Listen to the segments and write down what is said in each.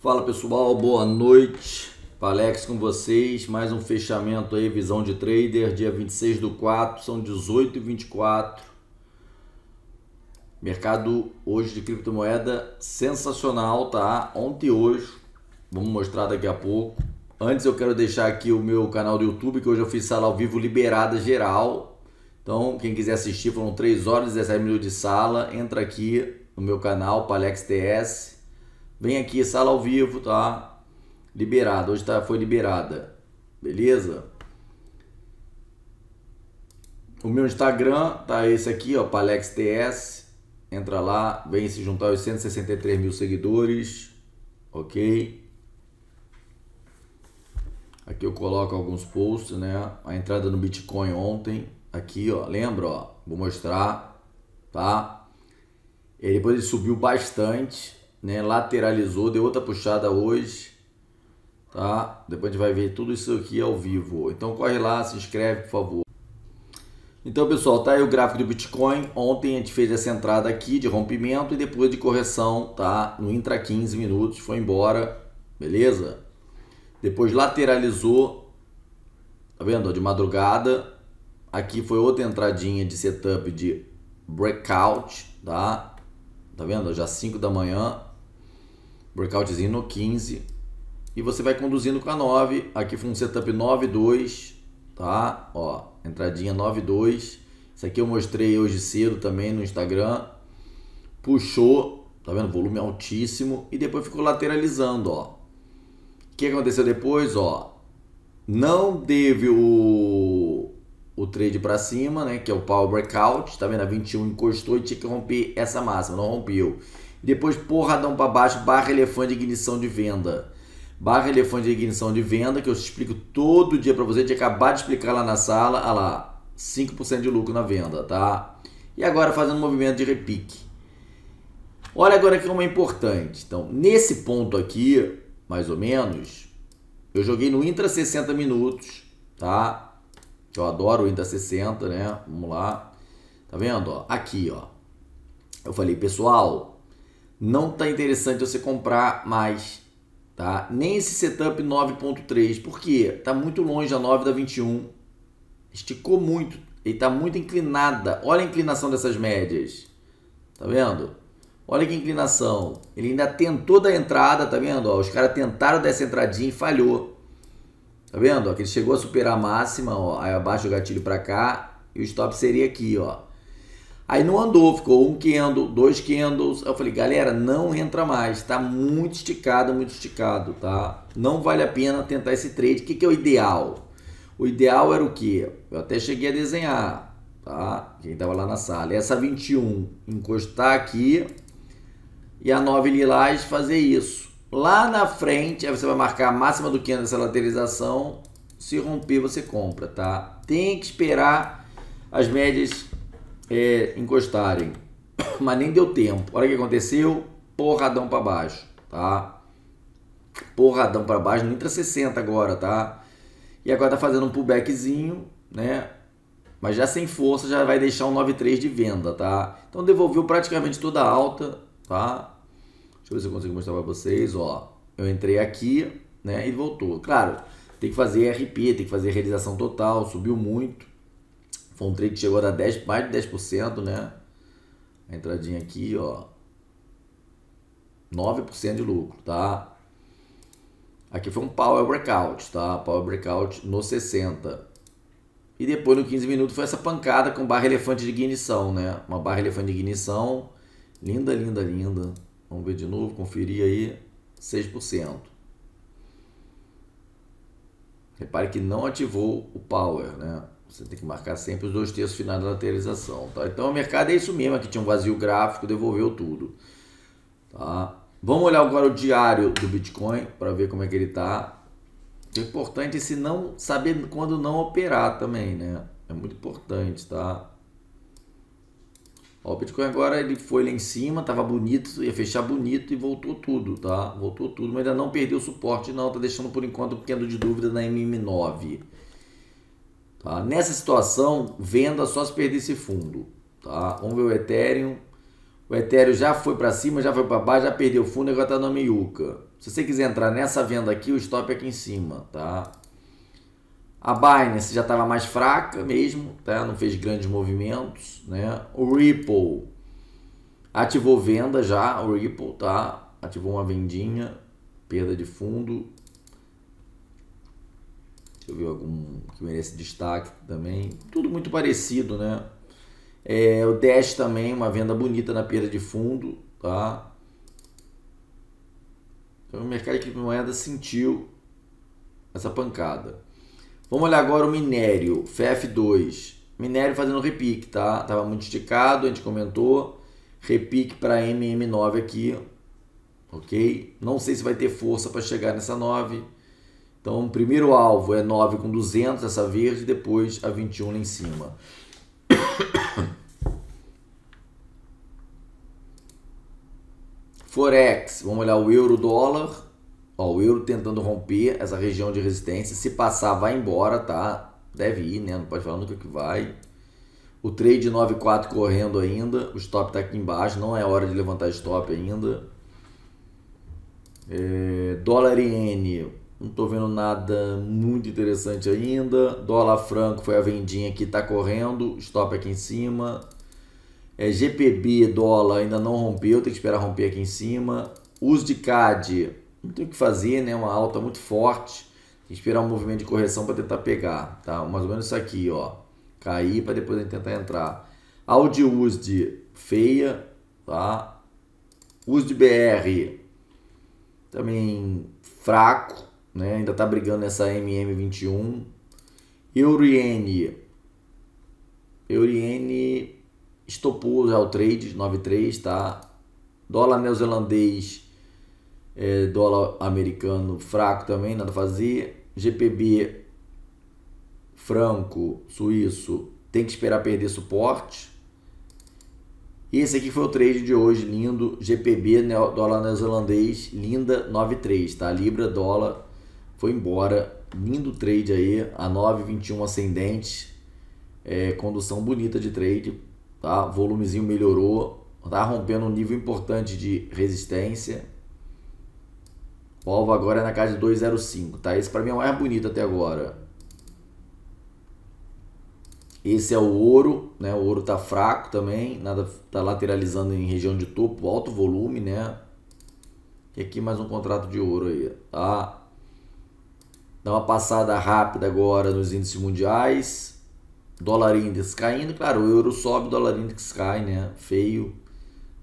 Fala pessoal, boa noite. Palex com vocês. Mais um fechamento aí, visão de trader, dia 26 do 4, são 18 e 24. Mercado hoje de criptomoeda sensacional, tá? Ontem e hoje, vamos mostrar daqui a pouco. Antes eu quero deixar aqui o meu canal do YouTube, que hoje eu fiz sala ao vivo liberada geral. Então, quem quiser assistir, foram 3 horas e 17 minutos de sala. Entra aqui no meu canal, Palex TS Vem aqui, sala ao vivo, tá? Liberada. Hoje tá, foi liberada. Beleza? O meu Instagram tá esse aqui, ó, PalexTS. Entra lá, vem se juntar aos 163 mil seguidores, ok? Aqui eu coloco alguns posts, né? A entrada no Bitcoin ontem, aqui, ó, lembra, ó, vou mostrar, tá? E depois ele subiu bastante, né? Lateralizou, deu outra puxada hoje, tá? Depois a gente vai ver tudo isso aqui ao vivo. Então corre lá, se inscreve, por favor. Então, pessoal, tá aí o gráfico do Bitcoin. Ontem a gente fez essa entrada aqui de rompimento e depois de correção, tá? No intra 15 minutos, foi embora, beleza? Depois lateralizou, tá vendo? De madrugada. Aqui foi outra entradinha de setup de breakout, tá? Tá vendo? Já 5 da manhã. Workoutzinho no 15. E você vai conduzindo com a 9. Aqui foi um setup 92, Tá? Ó, entradinha 92. Isso aqui eu mostrei hoje cedo também no Instagram. Puxou, tá vendo? Volume altíssimo. E depois ficou lateralizando, ó. O que aconteceu depois, ó? Não teve o, o trade para cima, né? Que é o power breakout. Tá vendo? A 21 encostou e tinha que romper essa máxima. Não rompeu depois porradão para baixo, barra elefante de ignição de venda. Barra elefante de ignição de venda, que eu explico todo dia para você, de acabar de explicar lá na sala, olha ah lá, 5% de lucro na venda, tá? E agora fazendo um movimento de repique. Olha agora que é uma importante. Então, nesse ponto aqui, mais ou menos, eu joguei no intra 60 minutos, tá? Eu adoro o intra 60, né? Vamos lá. Tá vendo? aqui, ó. Eu falei, pessoal, não está interessante você comprar mais, tá? Nem esse setup 9.3, porque está muito longe a 9 da 21, esticou muito e está muito inclinada. Olha a inclinação dessas médias, tá vendo? Olha que inclinação. Ele ainda tentou da entrada, tá vendo? Ó, os caras tentaram dessa entradinha e falhou. Tá vendo? Ó, que ele chegou a superar a máxima, ó, aí abaixa o gatilho para cá e o stop seria aqui, ó. Aí não andou, ficou um candle, dois candles. Eu falei, galera, não entra mais, tá muito esticado, muito esticado, tá? Não vale a pena tentar esse trade. O que, que é o ideal? O ideal era o que? Eu até cheguei a desenhar, tá? Quem tava lá na sala. Essa 21 encostar aqui e a 9 lilás fazer isso. Lá na frente, aí você vai marcar a máxima do candle dessa lateralização. Se romper, você compra, tá? Tem que esperar as médias é, encostarem. Mas nem deu tempo. Olha o que aconteceu. Porradão para baixo, tá? Porradão para baixo, não entra 60 agora, tá? E agora tá fazendo um pullbackzinho, né? Mas já sem força, já vai deixar um 9,3 de venda, tá? Então devolveu praticamente toda a alta, tá? Deixa eu ver se eu consigo mostrar para vocês, ó. Eu entrei aqui, né? E voltou. Claro, tem que fazer RP, tem que fazer realização total, subiu muito, foi um trade que chegou a 10, mais de 10%, né? A entradinha aqui, ó. 9% de lucro, tá? Aqui foi um power breakout, tá? Power breakout no 60. E depois no 15 minutos foi essa pancada com barra elefante de ignição, né? Uma barra elefante de ignição. Linda, linda, linda. Vamos ver de novo, conferir aí. 6%. Repare que não ativou o power, né? Você tem que marcar sempre os dois terços finais da lateralização. Tá? Então o mercado é isso mesmo, aqui tinha um vazio gráfico, devolveu tudo. Tá? Vamos olhar agora o diário do Bitcoin para ver como é que ele está. É importante se não saber quando não operar também, né? É muito importante, tá? Ó, o Bitcoin agora ele foi lá em cima, tava bonito, ia fechar bonito e voltou tudo, tá? Voltou tudo, mas ainda não perdeu o suporte não, tá deixando por enquanto um pequeno de dúvida na MM9. Tá? Nessa situação, venda só se perder esse fundo. Tá? Vamos ver o Ethereum. O Ethereum já foi para cima, já foi para baixo, já perdeu o fundo, agora está na meiuca. Se você quiser entrar nessa venda aqui, o stop é aqui em cima. Tá? A Binance já estava mais fraca mesmo, tá? não fez grandes movimentos. Né? O Ripple ativou venda já, o Ripple tá? ativou uma vendinha, perda de fundo eu vi algum que merece destaque também. Tudo muito parecido, né? É, o Dash também, uma venda bonita na perda de fundo, tá? Então o mercado de moeda sentiu essa pancada. Vamos olhar agora o minério, FF2. Minério fazendo repique, tá? Tava muito esticado, a gente comentou. Repique para MM9 aqui, ok? Não sei se vai ter força para chegar nessa 9 então, o primeiro alvo é 9 com 200, essa verde, depois a 21 lá em cima. Forex, vamos olhar o euro dólar. Ó, o euro tentando romper essa região de resistência. Se passar, vai embora, tá? Deve ir, né? Não pode falar nunca que vai. O trade 94 correndo ainda. O stop tá aqui embaixo. Não é hora de levantar stop ainda. É, dólar e N não estou vendo nada muito interessante ainda. Dólar franco foi a vendinha que está correndo. Stop aqui em cima. É, GPB dólar ainda não rompeu, tem que esperar romper aqui em cima. Uso de CAD, não tem o que fazer, né? Uma alta muito forte. Tem que esperar um movimento de correção para tentar pegar, tá? Mais ou menos isso aqui, ó. Cair para depois a gente tentar entrar. Audi USD feia, tá? USD BR também fraco né? ainda tá brigando nessa MM21. Euriene. Euriene estopou já o trade, 9,3, tá? Dólar neozelandês, é, dólar americano fraco também, nada a fazer. GPB franco suíço tem que esperar perder suporte. E esse aqui foi o trade de hoje, lindo. GPB, dólar neozelandês, linda, 9,3, tá? Libra, dólar foi embora. Lindo trade aí, a 9,21 ascendente, é, condução bonita de trade, tá? Volumezinho melhorou, tá rompendo um nível importante de resistência. O alvo agora é na casa de 2,05, tá? Esse para mim é o mais bonito até agora. Esse é o ouro, né? O ouro tá fraco também, nada tá lateralizando em região de topo, alto volume, né? E aqui mais um contrato de ouro aí, tá? Dá uma passada rápida agora nos índices mundiais. Dólar índice caindo, claro, o euro sobe, dólar índice cai, né? Feio,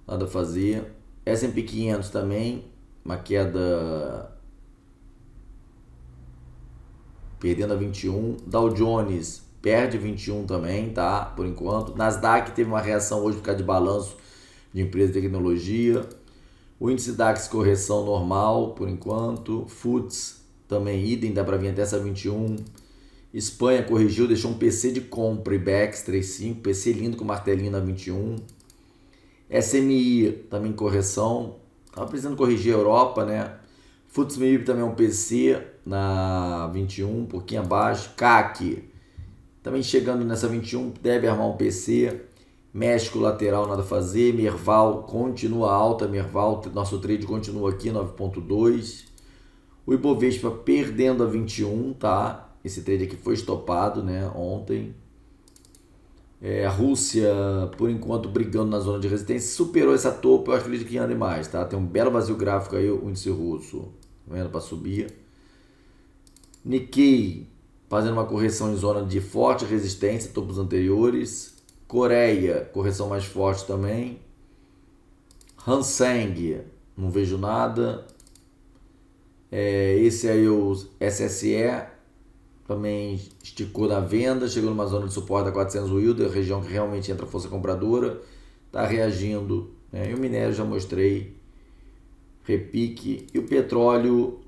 nada a fazer. S&P 500 também, uma queda perdendo a 21. Dow Jones perde 21 também, tá? Por enquanto. Nasdaq teve uma reação hoje por causa de balanço de empresa de tecnologia. O índice DAX correção normal por enquanto. Futs também idem, dá para vir até essa 21. Espanha corrigiu, deixou um PC de compra e backs 35, PC lindo com martelinho na 21. SMI também correção, tá precisando corrigir a Europa, né? FTSE também é um PC na 21, um pouquinho abaixo. CAC também chegando nessa 21, deve armar um PC. México lateral nada a fazer, Merval continua alta, Merval, nosso trade continua aqui 9.2. O Ibovespa perdendo a 21, tá? Esse trade aqui foi estopado, né? Ontem. É, a Rússia, por enquanto, brigando na zona de resistência, superou essa topo, eu acredito que anda mais, tá? Tem um belo vazio gráfico aí, o índice russo, tá vendo para subir. Nikkei fazendo uma correção em zona de forte resistência, topos anteriores. Coreia, correção mais forte também. Hanseng, não vejo nada. É, esse aí, é o SSE, também esticou na venda, chegou numa zona de suporte a 400 Wilder, região que realmente entra força compradora, está reagindo. Né? E o minério já mostrei, repique. E o petróleo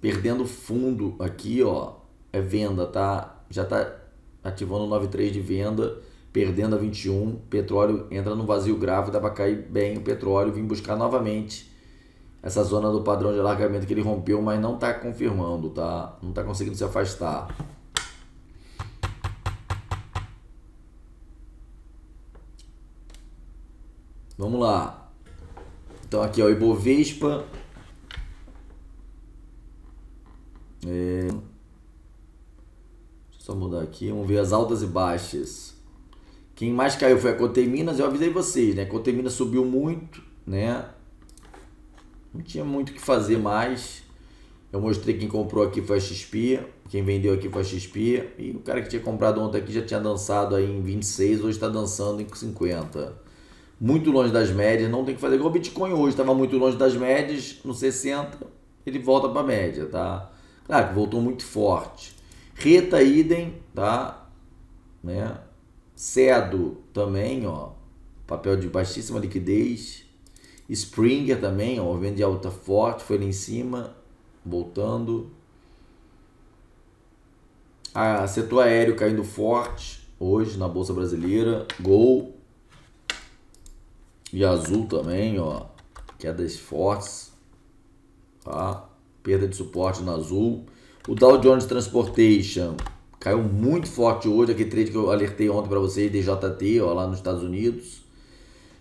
perdendo fundo aqui, ó, é venda, tá? Já está ativando 93 de venda, perdendo a 21. Petróleo entra no vazio grave, dá para cair bem o petróleo, vim buscar novamente essa zona do padrão de alargamento que ele rompeu, mas não está confirmando, tá? Não está conseguindo se afastar. Vamos lá. Então aqui ó, Ibovespa. É... Só mudar aqui, vamos ver as altas e baixas. Quem mais caiu foi a Coteminas, eu avisei vocês, né? Coteminas subiu muito, né? não tinha muito o que fazer mais. Eu mostrei quem comprou aqui foi a XP, quem vendeu aqui foi a XP, e o cara que tinha comprado ontem aqui já tinha dançado aí em 26, hoje está dançando em 50. Muito longe das médias, não tem que fazer igual o Bitcoin hoje, estava muito longe das médias, no 60, ele volta para a média, tá? Claro que voltou muito forte. Reta idem, tá? Né? Cedo também, ó. Papel de baixíssima liquidez Springer também, ó, é vendo de alta forte, foi lá em cima, voltando. A ah, setor aéreo caindo forte hoje na Bolsa Brasileira. Gol. E azul também, ó. Quedas fortes. Tá? Perda de suporte no azul. O Dow Jones Transportation caiu muito forte hoje. Aquele trade que eu alertei ontem para vocês, DJT, ó, lá nos Estados Unidos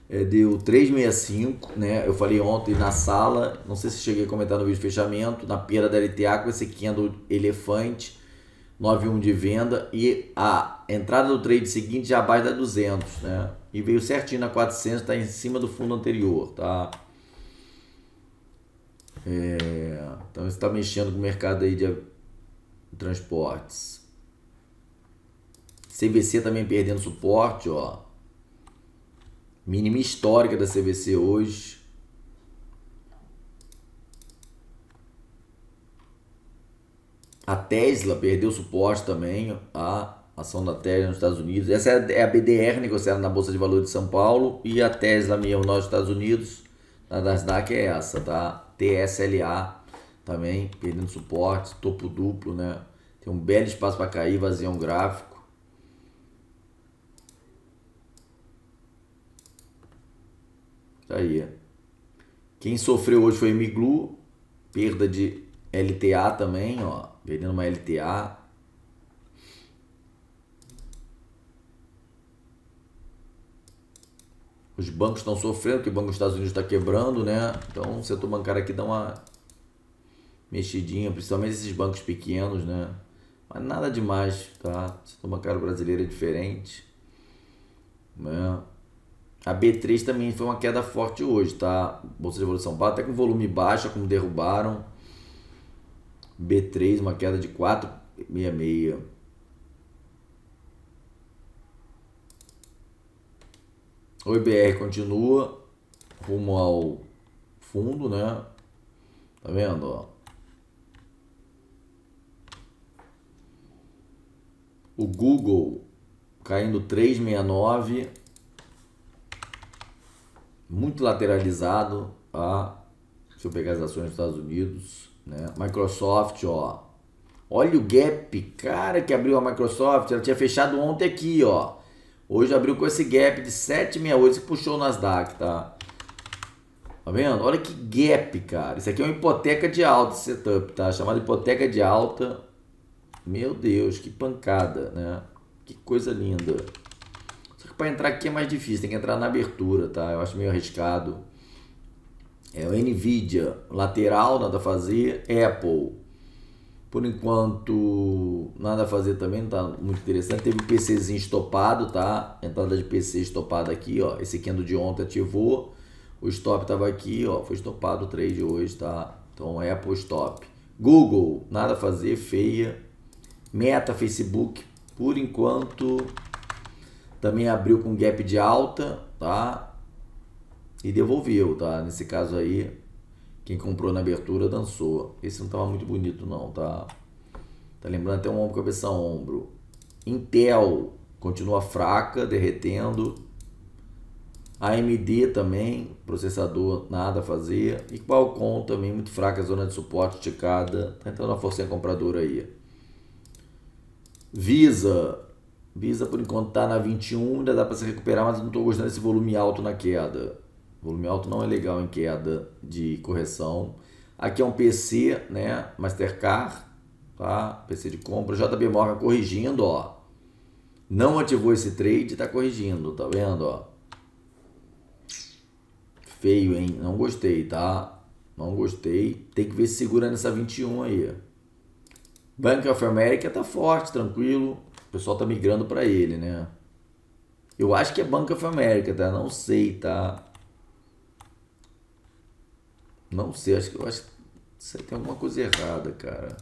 é, deu 365, né? Eu falei ontem na sala, não sei se cheguei a comentar no vídeo fechamento, na pera da LTA com esse candle elefante, 91 de venda e a entrada do trade seguinte já abaixo da 200, né? E veio certinho na 400, tá em cima do fundo anterior, tá? É, então está mexendo com o mercado aí de transportes. CBC também perdendo suporte, ó. Mínima histórica da CVC hoje. A Tesla perdeu suporte também, a ação da Tesla nos Estados Unidos. Essa é a é BDR negociada né, na Bolsa de Valores de São Paulo e a Tesla mesmo nos Estados Unidos, na Nasdaq é essa, tá? TSLA também perdendo suporte, topo duplo, né? Tem um belo espaço para cair, vazio um gráfico. Tá aí. Quem sofreu hoje foi Miglu, perda de LTA também, ó, perdendo uma LTA. Os bancos estão sofrendo, que o Banco dos Estados Unidos está quebrando, né? Então o setor bancário aqui dá uma mexidinha, principalmente esses bancos pequenos, né? Mas nada demais, tá? O setor bancário brasileiro é diferente, né? A B3 também foi uma queda forte hoje, tá? Bolsa de evolução até com volume baixo, como derrubaram. B3, uma queda de 4,66. O IBR continua rumo ao fundo, né? Tá vendo, ó? O Google caindo 369 muito lateralizado a, tá? se eu pegar as ações dos Estados Unidos, né? Microsoft, ó. Olha o gap, cara, que abriu a Microsoft, ela tinha fechado ontem aqui, ó. Hoje abriu com esse gap de 768 que puxou o Nasdaq, tá? Tá vendo? Olha que gap, cara. Isso aqui é uma hipoteca de alta setup, tá? Chamada hipoteca de alta. Meu Deus, que pancada, né? Que coisa linda para entrar aqui é mais difícil, tem que entrar na abertura, tá? Eu acho meio arriscado. É o Nvidia, lateral, nada a fazer. Apple, por enquanto, nada a fazer também, não tá muito interessante. Teve um PCzinho estopado, tá? Entrada de PC estopada aqui, ó. Esse aqui é de ontem ativou. O stop tava aqui, ó. Foi estopado o trade hoje, tá? Então, Apple stop. Google, nada a fazer, feia. Meta, Facebook, por enquanto, também abriu com gap de alta, tá? E devolveu, tá? Nesse caso aí, quem comprou na abertura dançou. Esse não tava muito bonito não, tá? Tá lembrando até um ombro cabeça ombro. Intel continua fraca, derretendo. AMD também, processador nada a fazer. E Qualcomm também muito fraca, zona de suporte esticada. Tá entrando a em compradora aí. Visa Visa, por enquanto, tá na 21, ainda dá para se recuperar, mas não estou gostando desse volume alto na queda. Volume alto não é legal em queda de correção. Aqui é um PC, né? Mastercard, tá? PC de compra. JB Morgan corrigindo, ó. Não ativou esse trade, está corrigindo, tá vendo, ó? Feio, hein? Não gostei, tá? Não gostei. Tem que ver se segura nessa 21 aí. Bank of America tá forte, tranquilo pessoal tá migrando para ele, né? Eu acho que é Bank of America, tá? Não sei, tá? Não sei, acho que eu acho que tem alguma coisa errada, cara.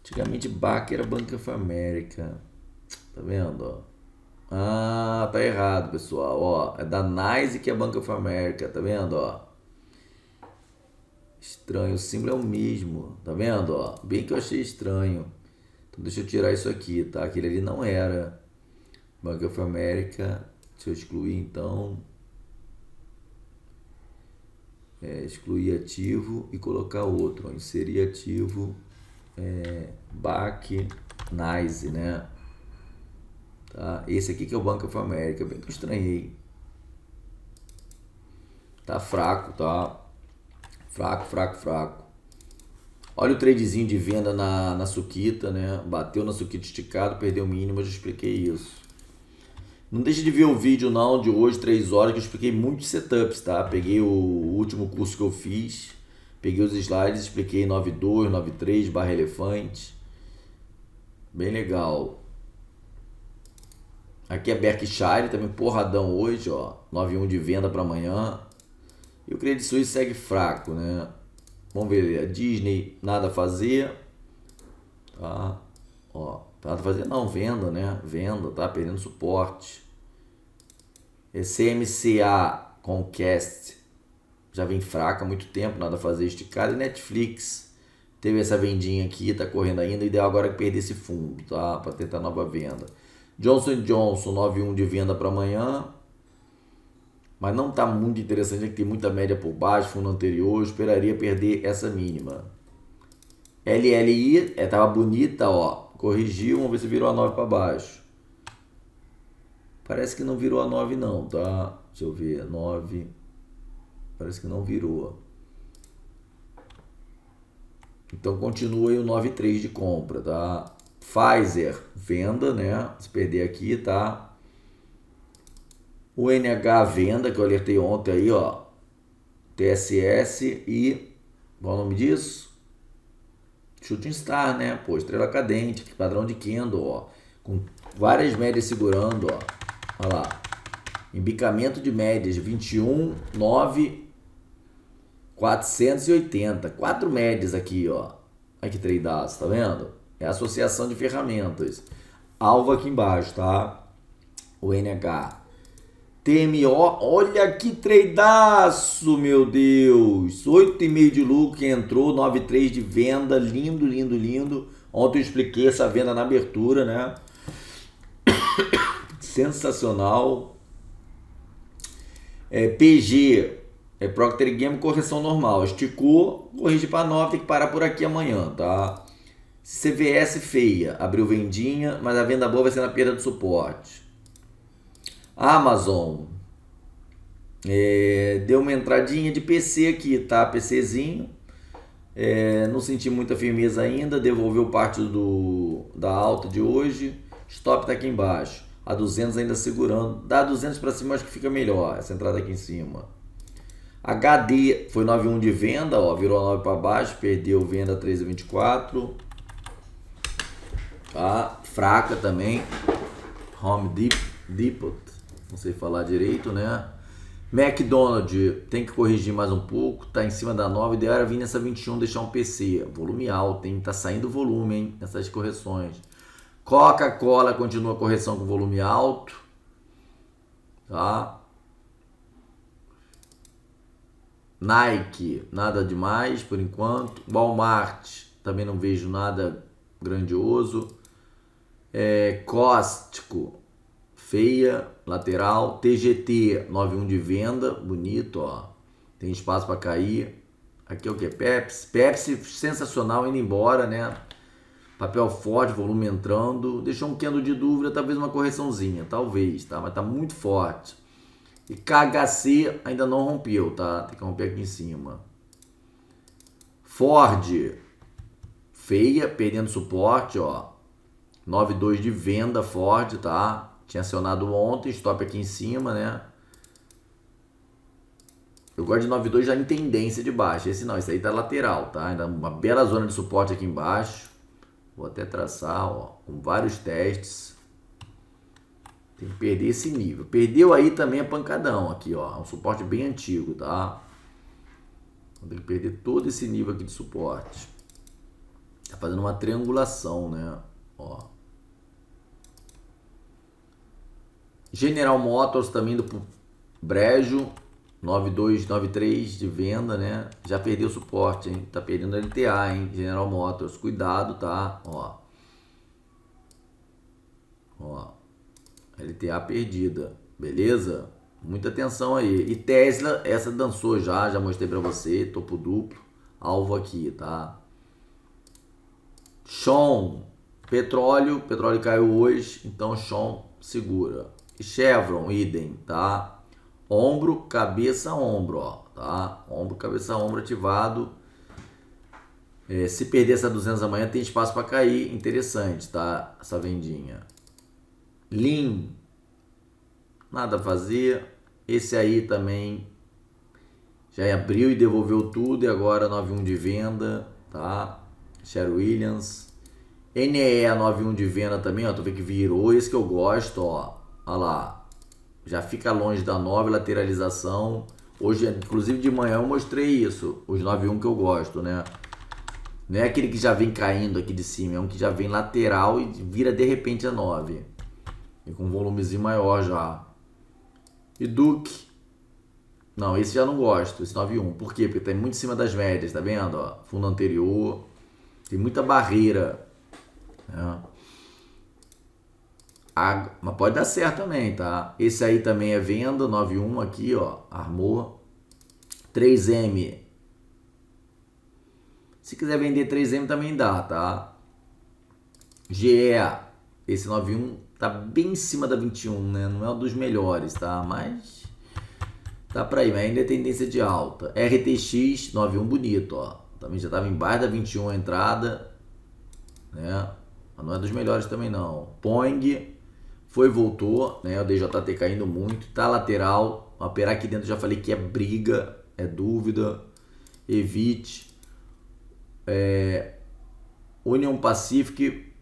Antigamente BAC era Bank of America. Tá vendo, ó? Ah, tá errado, pessoal, ó. É da NICE que é Bank of America, tá vendo, ó? Estranho, o símbolo é o mesmo, tá vendo, ó? Bem que eu achei estranho. Então deixa eu tirar isso aqui, tá? Aquele ali não era. Bank of America, deixa eu excluir então. É, excluir ativo e colocar outro. Inserir ativo é, BAC NICE, né? Tá? Esse aqui que é o Bank of America, bem que eu estranhei. Tá fraco, tá? Fraco, fraco, fraco. Olha o tradezinho de venda na, na suquita, né? Bateu na suquita esticado, perdeu o mínimo, eu já expliquei isso. Não deixe de ver o vídeo não de hoje, 3 horas, que eu expliquei muitos setups, tá? Peguei o último curso que eu fiz, peguei os slides, expliquei 92, 93, barra elefante. Bem legal. Aqui é Berkshire, também porradão hoje, ó. 91 de venda para amanhã. E o Credit Suisse segue fraco, né? Vamos ver, a é Disney nada a fazer. Tá? Ó, nada a fazer não, venda, né? Venda, tá perdendo suporte. É CMCA Comcast já vem fraca há muito tempo, nada a fazer esticada. E Netflix teve essa vendinha aqui, tá correndo ainda. Ideal agora é perder esse fundo, tá? Para tentar nova venda. Johnson Johnson, 9,1 de venda para amanhã mas não está muito interessante, é que tem muita média por baixo, fundo anterior, eu esperaria perder essa mínima. LLI, é, tava bonita, ó, corrigiu, vamos ver se virou a 9 para baixo. Parece que não virou a 9 não, tá? Deixa eu ver, 9, parece que não virou. Então continua aí o 9,3 de compra, tá? Pfizer, venda, né? Se perder aqui, tá? O NH venda, que eu alertei ontem aí, ó. TSS e. Qual é o nome disso? Shooting Star, né? Pô, estrela cadente, padrão de Kendo, ó. Com várias médias segurando, ó. Olha lá. Embicamento de médias 21, 9, 480. Quatro médias aqui, ó. Aqui, treinado, tá vendo? É a associação de ferramentas. Alvo aqui embaixo, tá? O NH TMO, olha que treidaço, meu Deus! 8,5 de lucro entrou, 9,3 de venda, lindo, lindo, lindo. Ontem eu expliquei essa venda na abertura, né? Sensacional. É, PG, é Procter Game, correção normal. Esticou, corrige para 9, tem que parar por aqui amanhã, tá? CVS feia, abriu vendinha, mas a venda boa vai ser na perda do suporte. Amazon. É, deu uma entradinha de PC aqui, tá? PCzinho. É, não senti muita firmeza ainda, devolveu parte do, da alta de hoje. Stop tá aqui embaixo. A 200 ainda segurando. Dá 200 para cima, acho que fica melhor essa entrada aqui em cima. HD foi 9,1 de venda, ó, virou 9 para baixo, perdeu venda 3,24. Tá? Fraca também. Home Depot não sei falar direito, né? McDonald's tem que corrigir mais um pouco, tá em cima da 9, De hora vir nessa 21 deixar um PC, volume alto, hein? Tá saindo volume, hein? Nessas correções. Coca-Cola continua a correção com volume alto, tá? Nike, nada demais por enquanto. Walmart, também não vejo nada grandioso. É, Costco, feia, lateral, TGT, 91 de venda, bonito, ó. Tem espaço para cair. Aqui é o que? Pepsi. Pepsi sensacional indo embora, né? Papel forte, volume entrando. Deixou um quendo de dúvida, talvez uma correçãozinha, talvez, tá? Mas tá muito forte. E KHC ainda não rompeu, tá? Tem que romper aqui em cima. Ford feia, perdendo suporte, ó. 92 de venda Ford, tá? Tinha acionado ontem, stop aqui em cima, né? Eu gosto de 9,2 já em tendência de baixo. Esse não, esse aí tá lateral, tá? Ainda uma bela zona de suporte aqui embaixo. Vou até traçar, ó, com vários testes. Tem que perder esse nível. Perdeu aí também a pancadão aqui, ó. É um suporte bem antigo, tá? Então, tem que perder todo esse nível aqui de suporte. Tá fazendo uma triangulação, né? Ó. General Motors também do Brejo, 9293 de venda, né? Já perdeu suporte, hein? Tá perdendo LTA, hein? General Motors, cuidado, tá? Ó. Ó. LTA perdida, beleza? Muita atenção aí. E Tesla, essa dançou já, já mostrei para você, topo duplo, alvo aqui, tá? Chon, petróleo, petróleo caiu hoje, então Chon segura. Chevron, idem, tá? Ombro, cabeça, ombro, ó, tá? Ombro, cabeça, ombro ativado. É, se perder essa 200 amanhã, tem espaço para cair. Interessante, tá? Essa vendinha. Lean. Nada a fazer. Esse aí também já abriu e devolveu tudo. E agora 9,1 de venda, tá? Cher Williams. NE 9,1 de venda também, ó. tô vendo que virou. Esse que eu gosto, ó. Olha lá. Já fica longe da 9, lateralização. Hoje, inclusive de manhã eu mostrei isso. Os 9-1 que eu gosto, né? Não é aquele que já vem caindo aqui de cima, é um que já vem lateral e vira de repente a 9. E com um volumezinho maior já. E Duke. Não, esse já não gosto, esse 9-1. Por quê? Porque tá muito em cima das médias, tá vendo? Ó, fundo anterior. Tem muita barreira. Né? A, mas pode dar certo também, tá? Esse aí também é venda, 91 aqui, ó, armou. 3M. Se quiser vender 3M também dá, tá? GE, esse 91 tá bem em cima da 21, né? Não é um dos melhores, tá? Mas tá para ir, mas ainda é tendência de alta. RTX 91 bonito, ó. Também já tava embaixo da 21 a entrada, né? Mas não é dos melhores também não. Pong foi, voltou, né? O DJT caindo muito. Tá lateral. Operar aqui dentro, já falei que é briga, é dúvida. Evite. É, Union Pacific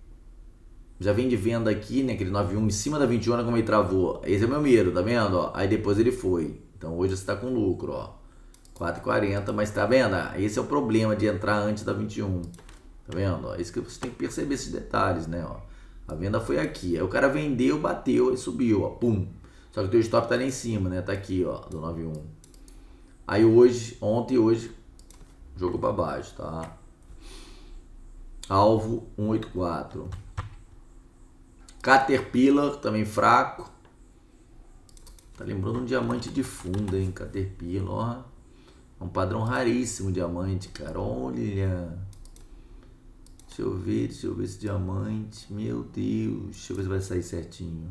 já vem de venda aqui, né? Aquele 9-1 em cima da 21, como ele travou. Esse é meu medo, tá vendo? Ó, aí depois ele foi. Então hoje você tá com lucro, ó. 4,40, mas tá vendo? Ah, esse é o problema de entrar antes da 21. Tá vendo? Ó, isso que você tem que perceber esses detalhes, né? Ó. A venda foi aqui. Aí o cara vendeu, bateu e subiu, ó, pum. Só que o teu stop tá lá em cima, né? Tá aqui, ó, do 91. Aí hoje, ontem e hoje, jogo para baixo, tá? Alvo 184. Caterpillar, também fraco. Tá lembrando um diamante de funda, hein? Caterpillar, ó. É um padrão raríssimo diamante, cara. Olha. Deixa eu ver, deixa eu ver esse diamante. Meu Deus, deixa eu ver se vai sair certinho.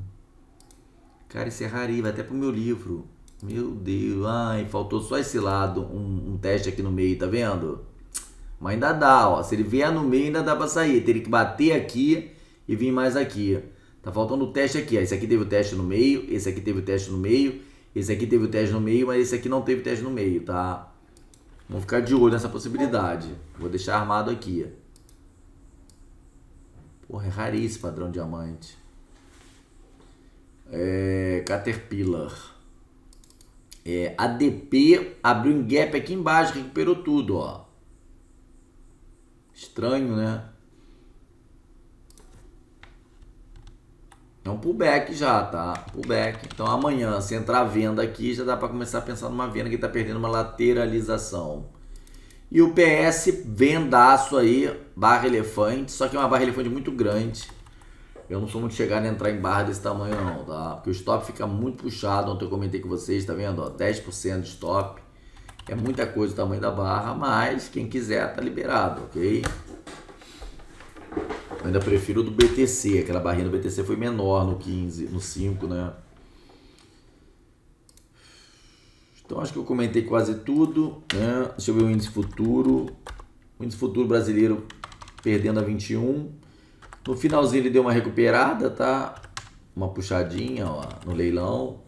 Cara, esse é rari, vai até pro meu livro. Meu Deus, ai, faltou só esse lado, um, um teste aqui no meio, tá vendo? Mas ainda dá, ó. Se ele vier no meio, ainda dá pra sair. Teria que bater aqui e vir mais aqui. Tá faltando o teste aqui, ó. Esse aqui teve o teste no meio, esse aqui teve o teste no meio, esse aqui teve o teste no meio, mas esse aqui não teve o teste no meio, tá? Vamos ficar de olho nessa possibilidade. Vou deixar armado aqui. Porra, é raríssimo padrão diamante. É, Caterpillar. É, ADP abriu um gap aqui embaixo, recuperou tudo, ó. Estranho, né? É um pullback já, tá? Pullback. Então amanhã, se entrar venda aqui, já dá para começar a pensar numa venda que está perdendo uma lateralização. E o PS vendaço aí, barra elefante, só que é uma barra elefante muito grande. Eu não sou muito chegado a entrar em barra desse tamanho não, tá? Porque o stop fica muito puxado, ontem eu comentei com vocês, tá vendo? Ó, 10% de stop. É muita coisa o tamanho da barra, mas quem quiser tá liberado, ok? Eu ainda prefiro o do BTC, aquela barrinha do BTC foi menor no 15, no 5, né? Então acho que eu comentei quase tudo. Né? Deixa eu ver o índice futuro. O índice futuro brasileiro perdendo a 21. No finalzinho ele deu uma recuperada, tá? Uma puxadinha ó, no leilão.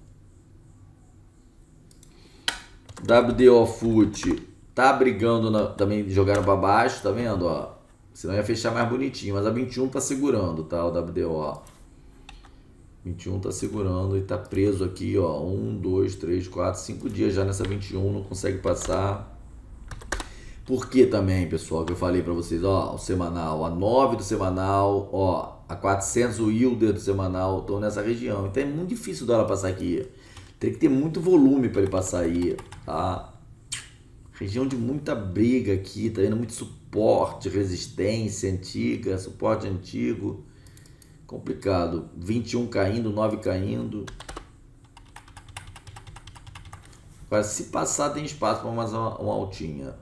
WDO Foot tá brigando na, também jogaram para baixo, tá vendo, ó? Senão ia fechar mais bonitinho, mas a 21 tá segurando, tá, o WDO. 21 tá segurando e tá preso aqui, ó. 1, 2, 3, 4, 5 dias já nessa 21, não consegue passar. Por que também, pessoal, que eu falei para vocês, ó, o semanal, a 9 do semanal, ó, a 400 o Wilder do semanal, estão nessa região. Então é muito difícil dela passar aqui. Tem que ter muito volume para ele passar aí, tá? Região de muita briga aqui, tá vendo? Muito suporte, resistência antiga, suporte antigo Complicado. 21 caindo, 9 caindo. Agora, se passar, tem espaço para mais uma, uma altinha.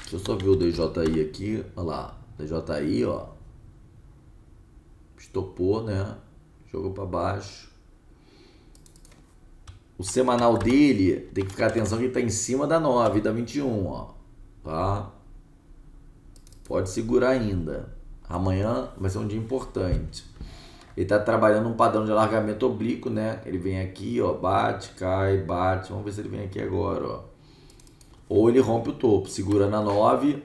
Deixa eu só ver o DJI aqui. Olha lá. DJI, ó. Estopou, né? Jogou para baixo. O semanal dele, tem que ficar atenção que ele tá em cima da 9, da 21, ó. Tá? Pode segurar ainda. Amanhã vai ser um dia importante. Ele está trabalhando um padrão de alargamento oblíquo, né? Ele vem aqui, ó, bate, cai, bate. Vamos ver se ele vem aqui agora, ó. Ou ele rompe o topo, segura na 9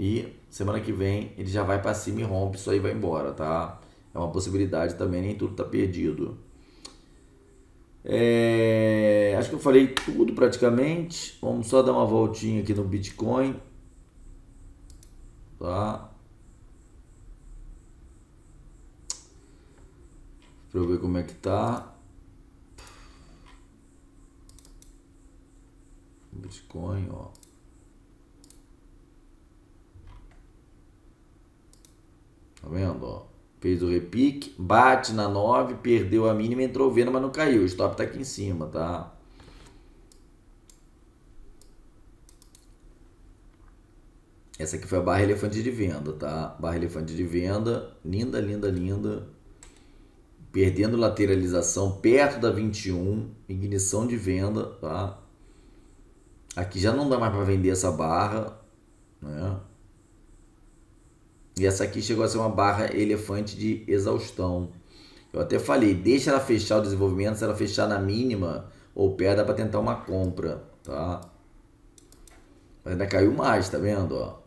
e semana que vem ele já vai para cima e rompe isso aí vai embora, tá? É uma possibilidade também, nem tudo tá perdido. É... acho que eu falei tudo praticamente. Vamos só dar uma voltinha aqui no Bitcoin. Tá? Pra eu ver como é que tá. Bitcoin, ó. Tá vendo, ó? Fez o repique, bate na 9, perdeu a mínima, entrou vendo, mas não caiu. O stop tá aqui em cima, tá? Essa aqui foi a barra elefante de venda, tá? Barra elefante de venda, linda, linda, linda. Perdendo lateralização perto da 21, ignição de venda, tá? Aqui já não dá mais para vender essa barra, né? E essa aqui chegou a ser uma barra elefante de exaustão. Eu até falei, deixa ela fechar o desenvolvimento, se ela fechar na mínima ou perda dá para tentar uma compra, tá? Mas ainda caiu mais, tá vendo, ó?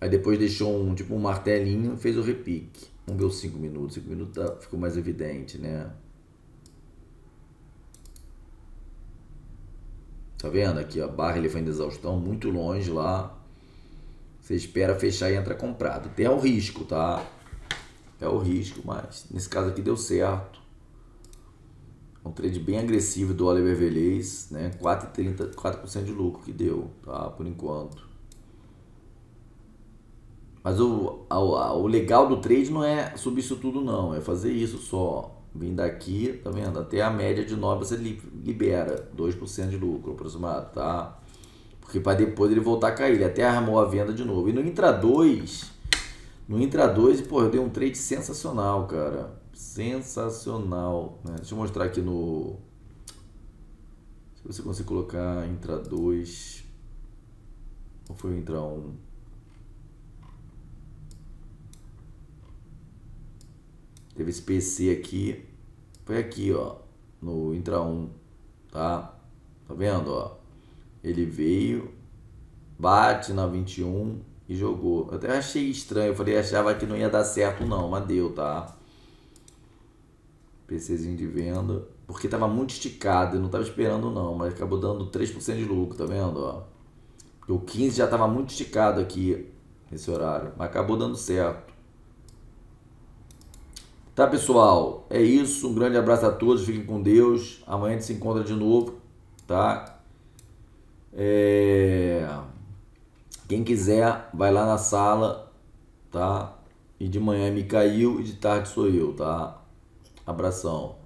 Aí depois deixou um tipo um martelinho fez o repique. Vamos ver os 5 minutos. 5 minutos tá, ficou mais evidente, né? Tá vendo aqui a barra elefante de exaustão muito longe lá. Você espera fechar e entra comprado. Tem é o risco, tá? É o risco, mas nesse caso aqui deu certo. Um trade bem agressivo do Oliver Velez, né? 4,30, 4% de lucro que deu, tá? Por enquanto. Mas o, a, o legal do trade não é subir isso tudo, não. É fazer isso só. Vim daqui, tá vendo? Até a média de 9 você libera 2% de lucro aproximado, tá? Porque para depois ele voltar a cair. Ele até armou a venda de novo. E no Intra 2, no Intra 2, pô, eu dei um trade sensacional, cara. Sensacional. Né? Deixa eu mostrar aqui no. Se você conseguir colocar Intra 2. Ou foi o Intra 1? Teve esse PC aqui. Foi aqui, ó. No Intra 1. Tá? Tá vendo, ó? Ele veio, bate na 21 e jogou. Eu até achei estranho. Eu falei, achava que não ia dar certo, não. Mas deu, tá? PCzinho de venda. Porque tava muito esticado. Eu não tava esperando, não. Mas acabou dando 3% de lucro, tá vendo, ó? o 15 já tava muito esticado aqui nesse horário. Mas acabou dando certo. Tá, pessoal? É isso. Um grande abraço a todos. Fiquem com Deus. Amanhã a gente se encontra de novo, tá? É... Quem quiser, vai lá na sala, tá? E de manhã é Micael e de tarde sou eu, tá? Abração.